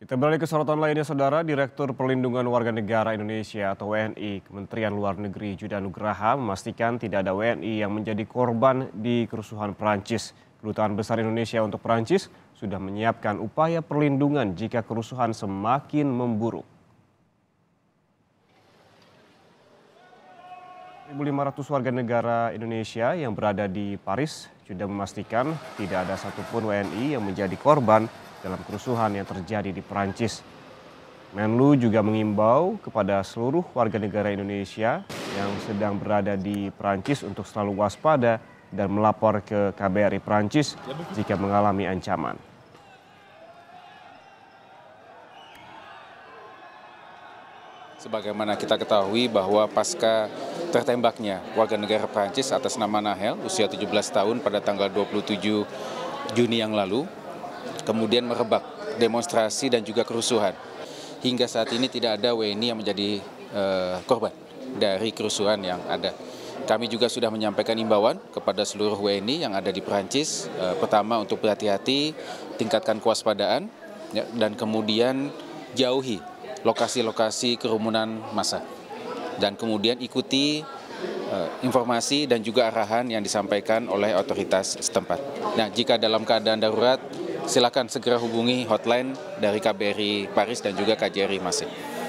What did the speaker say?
Kita beralih ke sorotan lainnya, Saudara. Direktur Perlindungan Warga Negara Indonesia atau WNI Kementerian Luar Negeri Judah Nugraha memastikan tidak ada WNI yang menjadi korban di kerusuhan Perancis. Kedutaan Besar Indonesia untuk Perancis sudah menyiapkan upaya perlindungan jika kerusuhan semakin memburuk. 1.500 warga negara Indonesia yang berada di Paris sudah memastikan tidak ada satupun WNI yang menjadi korban dalam kerusuhan yang terjadi di Perancis. Menlu juga mengimbau kepada seluruh warga negara Indonesia yang sedang berada di Perancis untuk selalu waspada dan melapor ke KBRI Perancis jika mengalami ancaman. Sebagaimana kita ketahui bahwa pasca tertembaknya warga negara Prancis atas nama Nahel usia 17 tahun pada tanggal 27 Juni yang lalu, kemudian merebak demonstrasi dan juga kerusuhan. Hingga saat ini tidak ada WNI yang menjadi uh, korban dari kerusuhan yang ada. Kami juga sudah menyampaikan imbauan kepada seluruh WNI yang ada di Perancis. Uh, pertama untuk berhati-hati, tingkatkan kewaspadaan, ya, dan kemudian jauhi lokasi-lokasi kerumunan massa. Dan kemudian ikuti eh, informasi dan juga arahan yang disampaikan oleh otoritas setempat. Nah, jika dalam keadaan darurat silakan segera hubungi hotline dari KBRI Paris dan juga KJRI Masih.